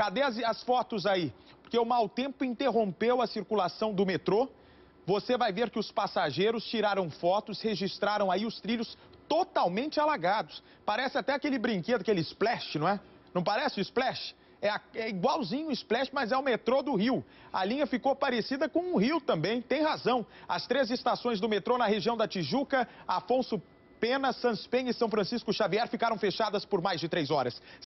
Cadê as, as fotos aí? Porque o mau tempo interrompeu a circulação do metrô. Você vai ver que os passageiros tiraram fotos, registraram aí os trilhos totalmente alagados. Parece até aquele brinquedo, aquele splash, não é? Não parece o splash? É, a, é igualzinho o splash, mas é o metrô do Rio. A linha ficou parecida com um rio também, tem razão. As três estações do metrô na região da Tijuca, Afonso Pena, Sanspen e São Francisco Xavier ficaram fechadas por mais de três horas.